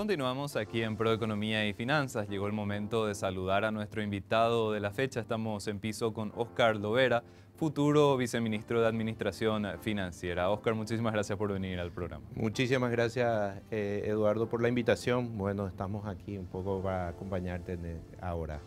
Continuamos aquí en ProEconomía y Finanzas. Llegó el momento de saludar a nuestro invitado de la fecha. Estamos en piso con Oscar Lovera, futuro viceministro de Administración Financiera. Oscar, muchísimas gracias por venir al programa. Muchísimas gracias, eh, Eduardo, por la invitación. Bueno, estamos aquí un poco para acompañarte ahora.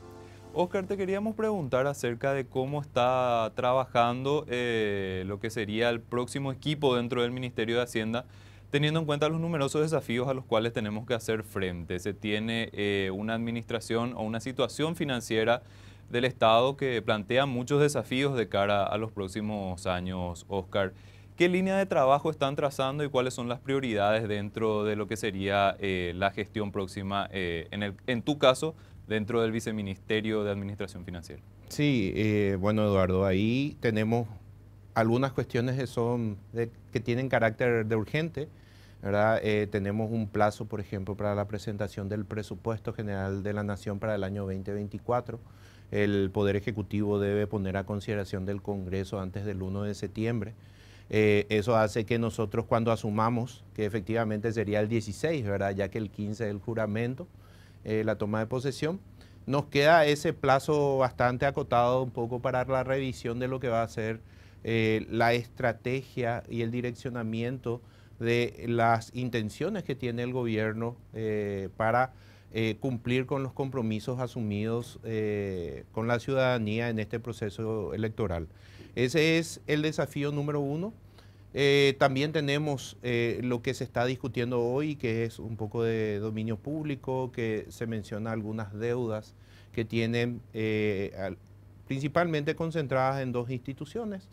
Oscar, te queríamos preguntar acerca de cómo está trabajando eh, lo que sería el próximo equipo dentro del Ministerio de Hacienda teniendo en cuenta los numerosos desafíos a los cuales tenemos que hacer frente. Se tiene eh, una administración o una situación financiera del Estado que plantea muchos desafíos de cara a los próximos años, Oscar. ¿Qué línea de trabajo están trazando y cuáles son las prioridades dentro de lo que sería eh, la gestión próxima, eh, en, tu caso, dentro del Viceministerio de Administración Financiera? Sí, bueno, Eduardo, ahí tenemos algunas cuestiones que, son que tienen carácter de urgente, eh, tenemos un plazo, por ejemplo, para la presentación del presupuesto general de la Nación para el año 2024. El Poder Ejecutivo debe poner a consideración del Congreso antes del 1 de septiembre. Eh, eso hace que nosotros cuando asumamos, que efectivamente sería el 16, ¿verdad? ya que el 15 es el juramento, eh, la toma de posesión, nos queda ese plazo bastante acotado un poco para la revisión de lo que va a ser la estrategia y el direccionamiento de las intenciones que tiene el gobierno eh, para eh, cumplir con los compromisos asumidos eh, con la ciudadanía en este proceso electoral. Ese es el desafío número uno. también tenemos lo que se está discutiendo hoy, que es un poco de dominio público, que se menciona algunas deudas que tienen principalmente concentradas en dos instituciones,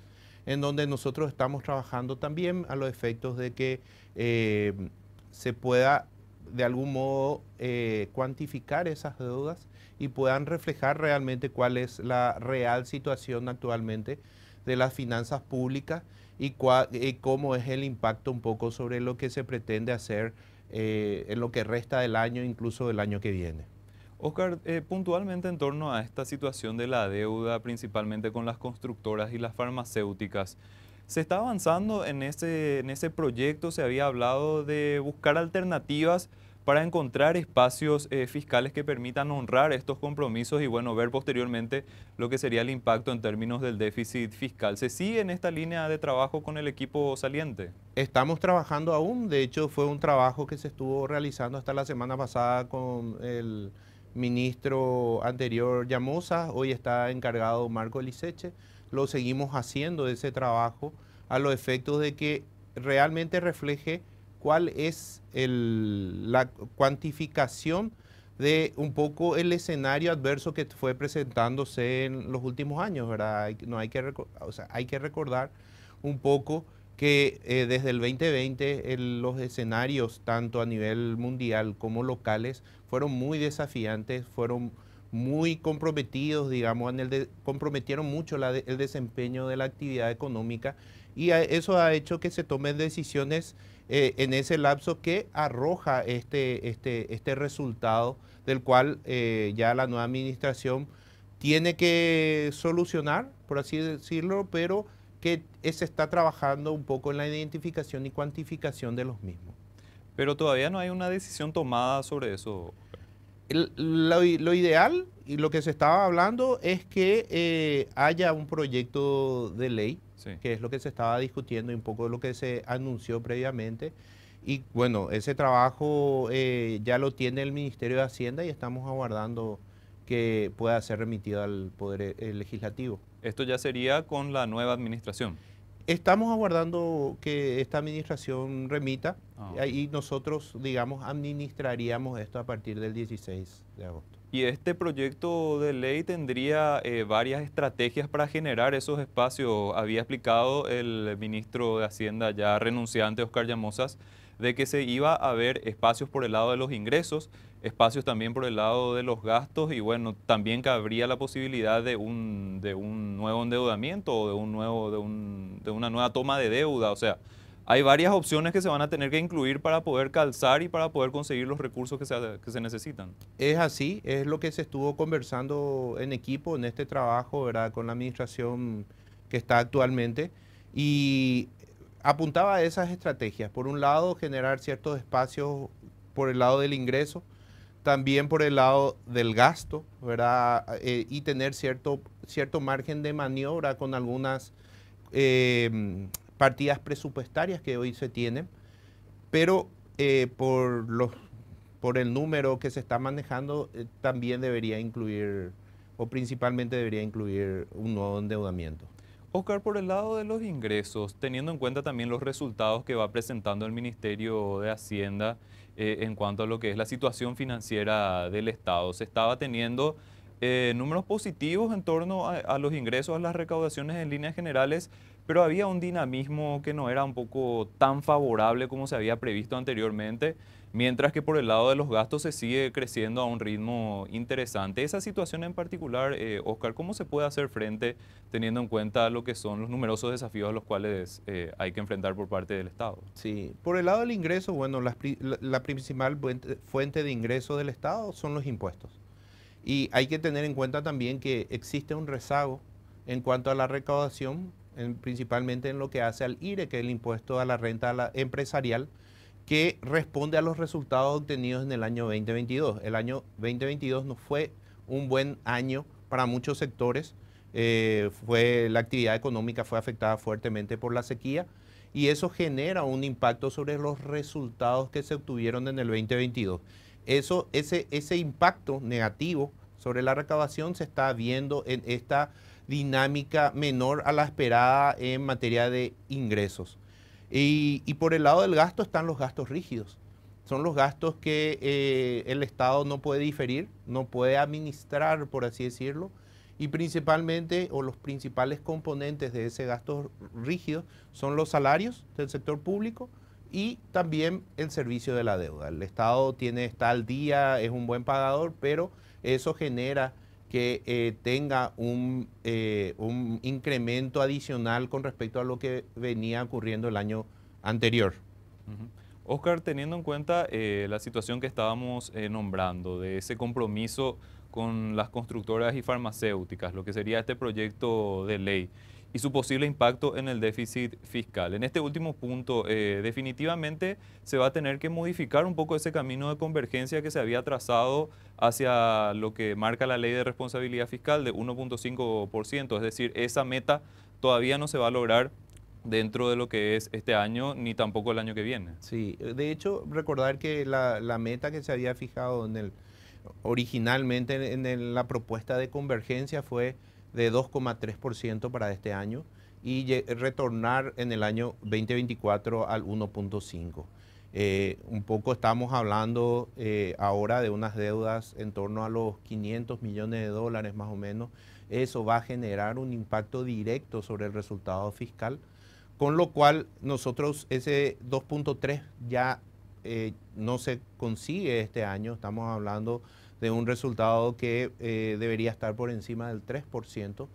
en donde nosotros estamos trabajando también a los efectos de que eh, se pueda de algún modo eh, cuantificar esas deudas y puedan reflejar realmente cuál es la real situación actualmente de las finanzas públicas y, cómo es el impacto un poco sobre lo que se pretende hacer eh, en lo que resta del año, incluso del año que viene. Oscar, eh, puntualmente en torno a esta situación de la deuda, principalmente con las constructoras y las farmacéuticas, ¿se está avanzando en ese, en ese proyecto? Se había hablado de buscar alternativas para encontrar espacios eh, fiscales que permitan honrar estos compromisos y bueno, ver posteriormente lo que sería el impacto en términos del déficit fiscal. ¿Se sigue en esta línea de trabajo con el equipo saliente? Estamos trabajando aún, de hecho fue un trabajo que se estuvo realizando hasta la semana pasada con el ministro anterior Llamosa, hoy está encargado Marco Eliseche, lo seguimos haciendo ese trabajo a los efectos de que realmente refleje cuál es el, la cuantificación de un poco el escenario adverso que fue presentándose en los últimos años, ¿verdad? No hay que, hay que recordar un poco que eh, desde el 2020 los escenarios, tanto a nivel mundial como locales, fueron muy desafiantes, fueron muy comprometidos, digamos, comprometieron mucho el desempeño de la actividad económica y eso ha hecho que se tomen decisiones eh, en ese lapso que arroja este, este, este resultado del cual eh, ya la nueva administración tiene que solucionar, por así decirlo, pero que se está trabajando un poco en la identificación y cuantificación de los mismos. Pero todavía no hay una decisión tomada sobre eso. lo, ideal y lo que se estaba hablando es que eh, haya un proyecto de ley, que es lo que se estaba discutiendo y un poco lo que se anunció previamente. Y bueno, ese trabajo eh, ya lo tiene el Ministerio de Hacienda y estamos aguardando que pueda ser remitido al Poder eh, Legislativo. Esto ya sería con la nueva administración. Estamos aguardando que esta administración remita ah, y nosotros, digamos, administraríamos esto a partir del 16 de agosto. Y este proyecto de ley tendría eh, varias estrategias para generar esos espacios. Había explicado el ministro de Hacienda ya renunciante, Oscar Llamosas, de que se iba a ver espacios por el lado de los ingresos, espacios también por el lado de los gastos y bueno, también cabría la posibilidad de un, de un nuevo endeudamiento o de, un nuevo, de, una nueva toma de deuda, o sea, hay varias opciones que se van a tener que incluir para poder calzar y para poder conseguir los recursos que se, que se necesitan. Es así, es lo que se estuvo conversando en equipo en este trabajo, ¿verdad? Con la administración que está actualmente. Y apuntaba a esas estrategias. Por un lado, generar ciertos espacios por el lado del ingreso, también por el lado del gasto, ¿verdad? Eh, y tener cierto, cierto margen de maniobra con algunas em, partidas presupuestarias que hoy se tienen, pero eh, por, los, por el número que se está manejando eh, también debería incluir, o principalmente debería incluir un nuevo endeudamiento. Oscar, por el lado de los ingresos, teniendo en cuenta también los resultados que va presentando el Ministerio de Hacienda eh, en cuanto a lo que es la situación financiera del Estado, se estaba teniendo eh, números positivos en torno a, los ingresos, a las recaudaciones en líneas generales, pero había un dinamismo que no era un poco tan favorable como se había previsto anteriormente, mientras que por el lado de los gastos se sigue creciendo a un ritmo interesante. Esa situación en particular, eh, Oscar, ¿cómo se puede hacer frente teniendo en cuenta lo que son los numerosos desafíos a los cuales eh, hay que enfrentar por parte del Estado? Sí, por el lado del ingreso, bueno, la, la principal fuente de ingreso del Estado son los impuestos. Y hay que tener en cuenta también que existe un rezago en cuanto a la recaudación principalmente en lo que hace al IRE, que es el impuesto a la renta empresarial, que responde a los resultados obtenidos en el año 2022. El año 2022 no fue un buen año para muchos sectores. Eh, fue, la actividad económica fue afectada fuertemente por la sequía y eso genera un impacto sobre los resultados que se obtuvieron en el 2022. Eso, ese, ese impacto negativo sobre la recaudación se está viendo en esta dinámica menor a la esperada en materia de ingresos. Y, por el lado del gasto están los gastos rígidos. Son los gastos que eh, el Estado no puede diferir, no puede administrar, por así decirlo, y principalmente o los principales componentes de ese gasto rígido son los salarios del sector público y también el servicio de la deuda. El Estado tiene, está al día, es un buen pagador, pero eso genera que eh, tenga eh, un, incremento adicional con respecto a lo que venía ocurriendo el año anterior. Oscar, teniendo en cuenta eh, la situación que estábamos nombrando, de ese compromiso con las constructoras y farmacéuticas, lo que sería este proyecto de ley, y su posible impacto en el déficit fiscal. En este último punto, eh, definitivamente se va a tener que modificar un poco ese camino de convergencia que se había trazado hacia lo que marca la ley de responsabilidad fiscal de 1.5%, es decir, esa meta todavía no se va a lograr dentro de lo que es este año ni tampoco el año que viene. Sí, de hecho, recordar que la, meta que se había fijado originalmente en la propuesta de convergencia fue de 2,3% para este año y retornar en el año 2024 al 1.5%. Eh, un poco estamos hablando eh, ahora de unas deudas en torno a los 500 millones de dólares más o menos. Eso va a generar un impacto directo sobre el resultado fiscal, con lo cual nosotros ese 2.3 ya eh, no se consigue este año. Estamos hablando de un resultado que eh, debería estar por encima del 3%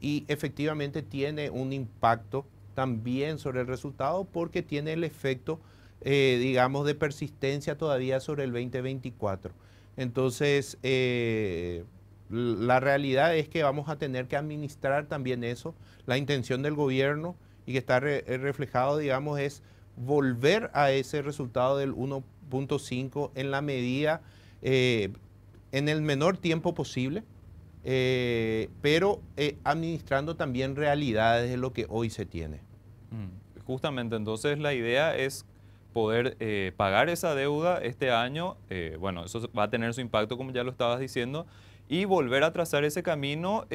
y efectivamente tiene un impacto también sobre el resultado porque tiene el efecto, eh, digamos, de persistencia todavía sobre el 2024. Entonces, eh, la realidad es que vamos a tener que administrar también eso. La intención del gobierno y que está reflejado, digamos, es volver a ese resultado del 1.5 en la medida en el menor tiempo posible, eh, pero eh, administrando también realidades de lo que hoy se tiene. Mm. Justamente, entonces la idea es poder eh, pagar esa deuda este año, bueno, eso va a tener su impacto como ya lo estabas diciendo, y volver a trazar ese camino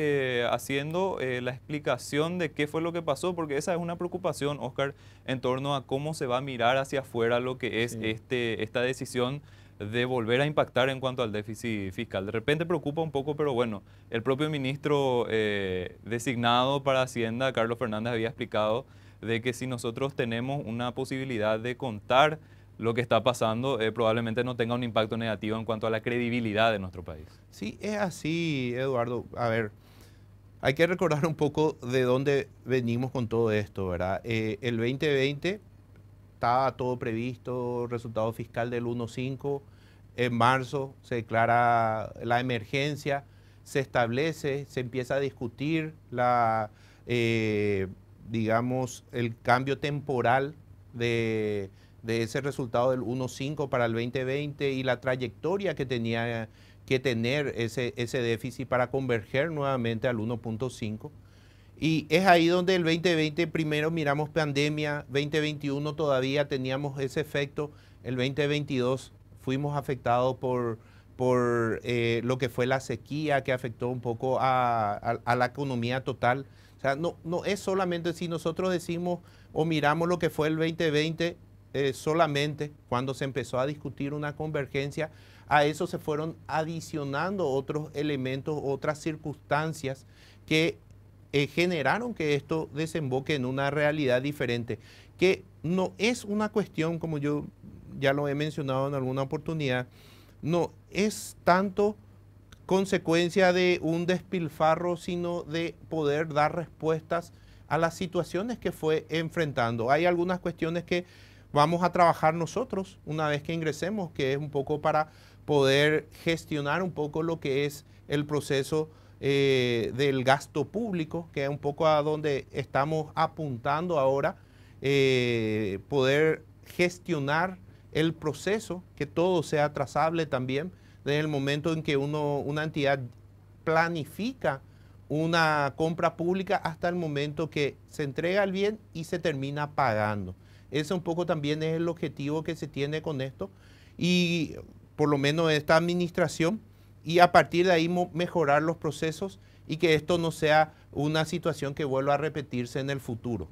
haciendo la explicación de qué fue lo que pasó, porque esa es una preocupación, Oscar, en torno a cómo se va a mirar hacia afuera lo que es este, esta decisión de volver a impactar en cuanto al déficit fiscal. De repente preocupa un poco, pero bueno, el propio ministro eh, designado para Hacienda, Carlos Fernández, había explicado de que si nosotros tenemos una posibilidad de contar lo que está pasando, eh, probablemente no tenga un impacto negativo en cuanto a la credibilidad de nuestro país. Sí, es así, Eduardo. A ver, hay que recordar un poco de dónde venimos con todo esto, ¿verdad? Eh, el 2020 estaba todo previsto, resultado fiscal del 1.5, en marzo se declara la emergencia, se establece, se empieza a discutir la, eh, digamos, el cambio temporal de, ese resultado del 1.5 para el 2020 y la trayectoria que tenía que tener ese, ese déficit para converger nuevamente al 1.5. Y es ahí donde el 2020 primero miramos pandemia, 2021 todavía teníamos ese efecto, el 2022 fuimos afectados por, por eh, lo que fue la sequía que afectó un poco a, la economía total. O sea, no, no, es solamente si nosotros decimos o miramos lo que fue el 2020 eh, solamente cuando se empezó a discutir una convergencia, a eso se fueron adicionando otros elementos, otras circunstancias que eh, generaron que esto desemboque en una realidad diferente, que no es una cuestión, como yo ya lo he mencionado en alguna oportunidad, no es tanto consecuencia de un despilfarro, sino de poder dar respuestas a las situaciones que fue enfrentando. Hay algunas cuestiones que vamos a trabajar nosotros una vez que ingresemos, que es un poco para poder gestionar un poco lo que es el proceso eh, del gasto público, que es un poco a donde estamos apuntando ahora, eh, poder gestionar el proceso, que todo sea trazable también, desde el momento en que una entidad planifica una compra pública hasta el momento que se entrega el bien y se termina pagando. Ese un poco también es el objetivo que se tiene con esto y por lo menos esta administración y a partir de ahí mejorar los procesos y que esto no sea una situación que vuelva a repetirse en el futuro.